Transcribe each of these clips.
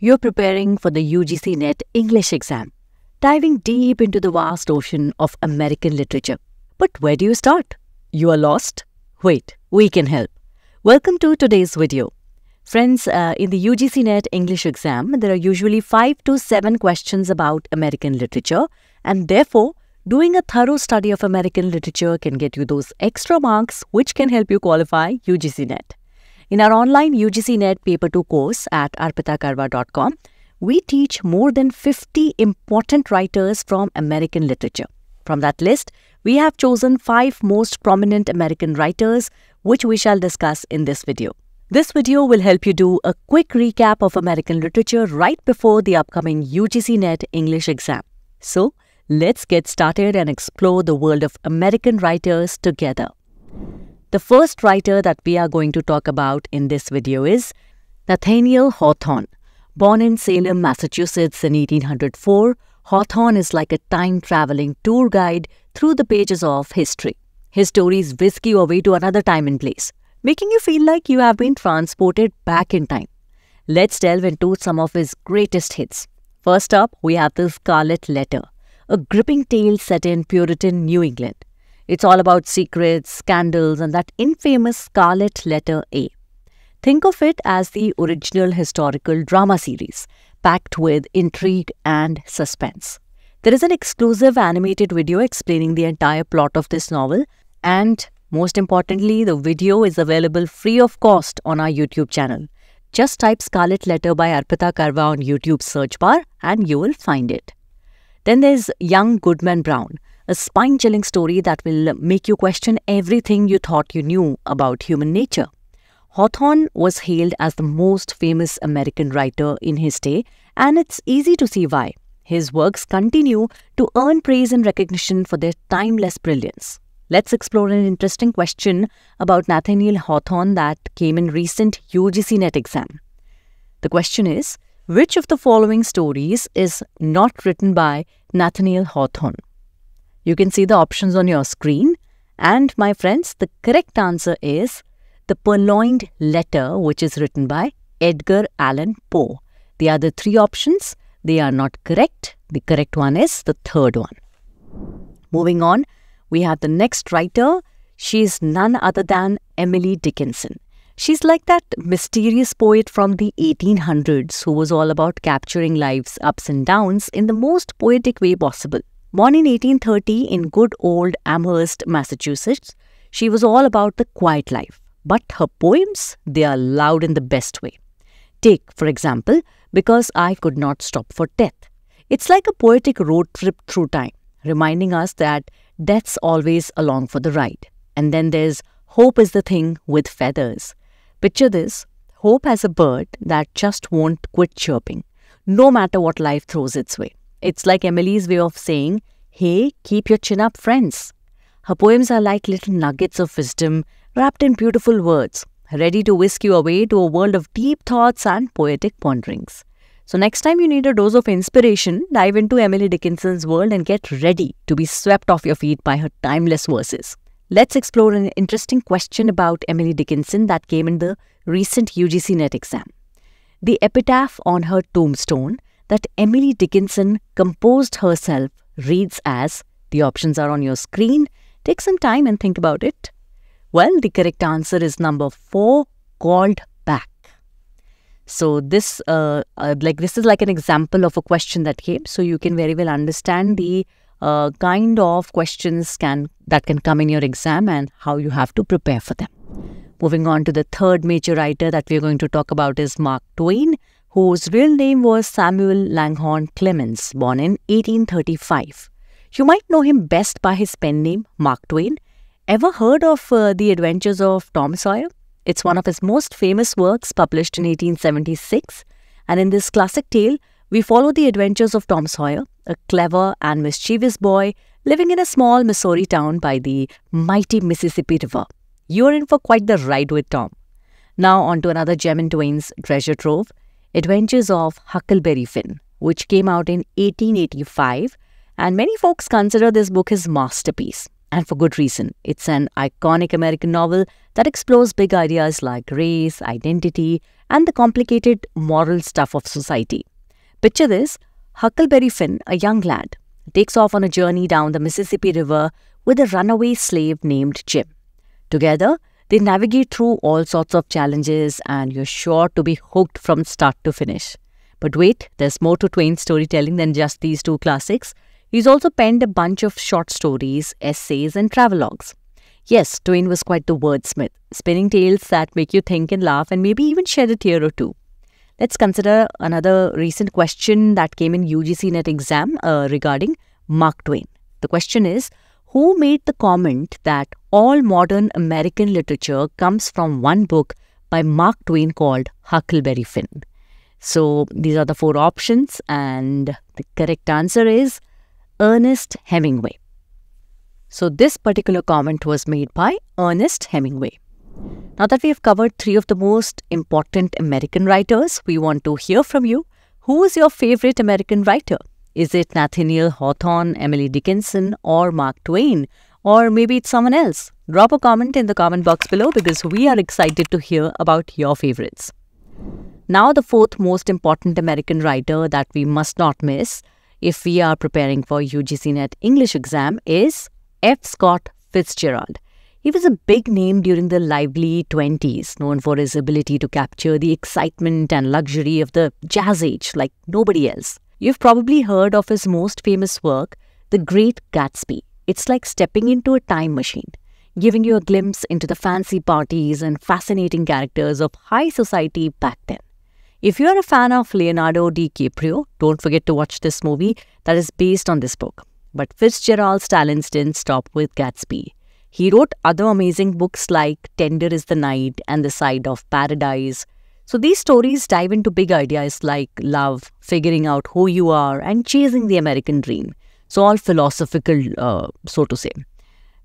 You're preparing for the UGC NET English exam, diving deep into the vast ocean of American literature. But where do you start? You are lost? Wait, we can help. Welcome to today's video. Friends, uh, in the UGC NET English exam, there are usually 5 to 7 questions about American literature and therefore, doing a thorough study of American literature can get you those extra marks which can help you qualify UGC NET. In our online UGC Net Paper 2 course at arpitakarwa.com, we teach more than 50 important writers from American literature. From that list, we have chosen five most prominent American writers, which we shall discuss in this video. This video will help you do a quick recap of American literature right before the upcoming UGC NET English exam. So, let's get started and explore the world of American writers together. The first writer that we are going to talk about in this video is Nathaniel Hawthorne. Born in Salem, Massachusetts in 1804, Hawthorne is like a time-traveling tour guide through the pages of history. His stories whisk you away to another time and place, making you feel like you have been transported back in time. Let's delve into some of his greatest hits. First up, we have The Scarlet Letter, a gripping tale set in Puritan New England. It's all about secrets, scandals, and that infamous scarlet letter A. Think of it as the original historical drama series, packed with intrigue and suspense. There is an exclusive animated video explaining the entire plot of this novel, and most importantly, the video is available free of cost on our YouTube channel. Just type Scarlet Letter by Arpita Karwa on YouTube search bar and you will find it. Then there's Young Goodman Brown, a spine chilling story that will make you question everything you thought you knew about human nature. Hawthorne was hailed as the most famous American writer in his day, and it's easy to see why. His works continue to earn praise and recognition for their timeless brilliance. Let's explore an interesting question about Nathaniel Hawthorne that came in recent UGC NET exam. The question is, which of the following stories is not written by Nathaniel Hawthorne? You can see the options on your screen. And my friends, the correct answer is The Purloined Letter, which is written by Edgar Allan Poe. The other three options, they are not correct. The correct one is the third one. Moving on, we have the next writer. She is none other than Emily Dickinson. She's like that mysterious poet from the 1800s who was all about capturing life's ups and downs in the most poetic way possible. Born in 1830 in good old Amherst, Massachusetts, she was all about the quiet life. But her poems, they are loud in the best way. Take, for example, Because I Could Not Stop for Death. It's like a poetic road trip through time, reminding us that death's always along for the ride. And then there's Hope is the Thing with Feathers. Picture this hope as a bird that just won't quit chirping, no matter what life throws its way. It's like Emily's way of saying, hey, keep your chin up, friends. Her poems are like little nuggets of wisdom wrapped in beautiful words, ready to whisk you away to a world of deep thoughts and poetic ponderings. So, next time you need a dose of inspiration, dive into Emily Dickinson's world and get ready to be swept off your feet by her timeless verses. Let's explore an interesting question about Emily Dickinson that came in the recent UGC NET exam. The epitaph on her tombstone that Emily Dickinson composed herself reads as the options are on your screen. Take some time and think about it. Well, the correct answer is number four, called back. So this, uh, uh, like this, is like an example of a question that came. So you can very well understand the uh, kind of questions can that can come in your exam and how you have to prepare for them. Moving on to the third major writer that we're going to talk about is Mark Twain whose real name was Samuel Langhorne Clemens, born in 1835. You might know him best by his pen name, Mark Twain. Ever heard of uh, The Adventures of Tom Sawyer? It's one of his most famous works, published in 1876. And in this classic tale, we follow the adventures of Tom Sawyer, a clever and mischievous boy living in a small Missouri town by the mighty Mississippi River. You're in for quite the ride with Tom. Now, on to another gem in Twain's treasure trove. Adventures of Huckleberry Finn, which came out in 1885, and many folks consider this book his masterpiece. And for good reason. It's an iconic American novel that explores big ideas like race, identity, and the complicated moral stuff of society. Picture this Huckleberry Finn, a young lad, takes off on a journey down the Mississippi River with a runaway slave named Jim. Together, they navigate through all sorts of challenges and you're sure to be hooked from start to finish. But wait, there's more to Twain's storytelling than just these two classics. He's also penned a bunch of short stories, essays, and travelogues. Yes, Twain was quite the wordsmith, spinning tales that make you think and laugh and maybe even shed a tear or two. Let's consider another recent question that came in UGC NET exam uh, regarding Mark Twain. The question is who made the comment that all modern American literature comes from one book by Mark Twain called Huckleberry Finn. So these are the four options, and the correct answer is Ernest Hemingway. So this particular comment was made by Ernest Hemingway. Now that we have covered three of the most important American writers, we want to hear from you. Who is your favorite American writer? Is it Nathaniel Hawthorne, Emily Dickinson, or Mark Twain? Or maybe it's someone else? Drop a comment in the comment box below because we are excited to hear about your favorites. Now, the fourth most important American writer that we must not miss if we are preparing for UGC Net English exam is F. Scott Fitzgerald. He was a big name during the lively 20s, known for his ability to capture the excitement and luxury of the jazz age like nobody else. You've probably heard of his most famous work, The Great Gatsby. It's like stepping into a time machine, giving you a glimpse into the fancy parties and fascinating characters of high society back then. If you're a fan of Leonardo DiCaprio, don't forget to watch this movie that is based on this book. But Fitzgerald talents didn't stop with Gatsby. He wrote other amazing books like Tender is the Night and The Side of Paradise, so these stories dive into big ideas like love, figuring out who you are, and chasing the American dream. So all philosophical, uh, so to say.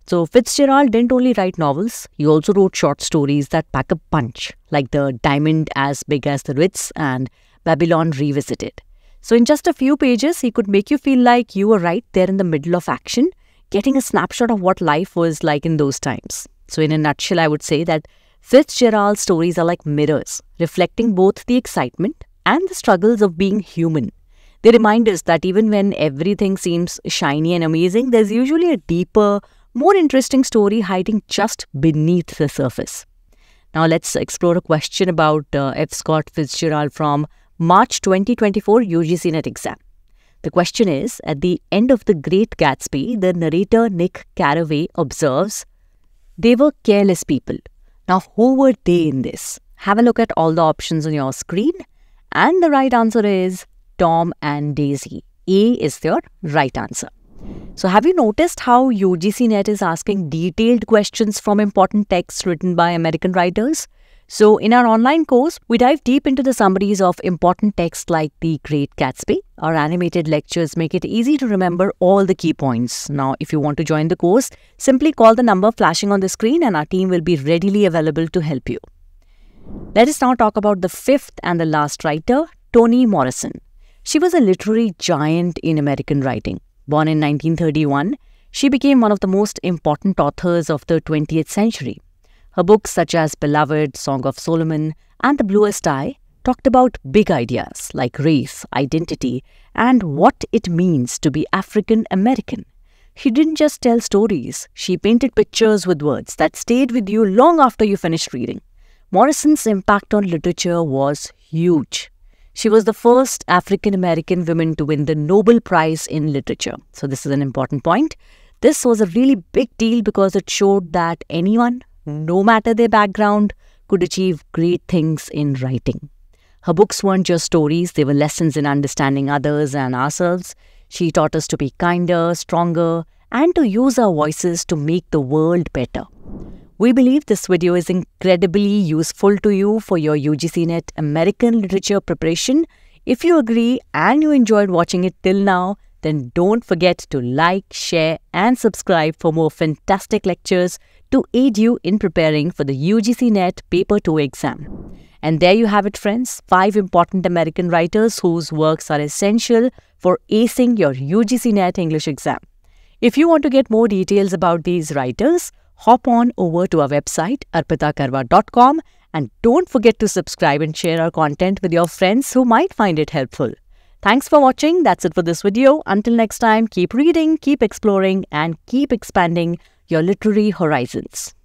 So Fitzgerald didn't only write novels, he also wrote short stories that pack a punch, like The Diamond as Big as the Ritz and Babylon Revisited. So in just a few pages, he could make you feel like you were right there in the middle of action, getting a snapshot of what life was like in those times. So in a nutshell, I would say that Fitzgerald's stories are like mirrors, reflecting both the excitement and the struggles of being human. They remind us that even when everything seems shiny and amazing, there's usually a deeper, more interesting story hiding just beneath the surface. Now, let's explore a question about uh, F. Scott Fitzgerald from March 2024 UGC NET exam. The question is At the end of The Great Gatsby, the narrator Nick Carraway observes, They were careless people now were day in this. Have a look at all the options on your screen. And the right answer is Tom and Daisy. A is your right answer. So have you noticed how UGC Net is asking detailed questions from important texts written by American writers? So, in our online course, we dive deep into the summaries of important texts like The Great Gatsby. Our animated lectures make it easy to remember all the key points. Now, if you want to join the course, simply call the number flashing on the screen and our team will be readily available to help you. Let us now talk about the fifth and the last writer, Toni Morrison. She was a literary giant in American writing. Born in 1931, she became one of the most important authors of the 20th century. Her books such as Beloved, Song of Solomon, and The Bluest Eye talked about big ideas like race, identity, and what it means to be African American. She didn't just tell stories, she painted pictures with words that stayed with you long after you finished reading. Morrison's impact on literature was huge. She was the first African American woman to win the Nobel Prize in Literature. So, this is an important point. This was a really big deal because it showed that anyone no matter their background, could achieve great things in writing. Her books weren't just stories, they were lessons in understanding others and ourselves. She taught us to be kinder, stronger, and to use our voices to make the world better. We believe this video is incredibly useful to you for your UGC Net American Literature preparation. If you agree and you enjoyed watching it till now, then don't forget to like, share, and subscribe for more fantastic lectures to aid you in preparing for the UGC NET Paper 2 exam. And there you have it, friends, five important American writers whose works are essential for acing your UGC NET English exam. If you want to get more details about these writers, hop on over to our website arpitakarwa.com and don't forget to subscribe and share our content with your friends who might find it helpful. Thanks for watching. That's it for this video. Until next time, keep reading, keep exploring, and keep expanding your literary horizons.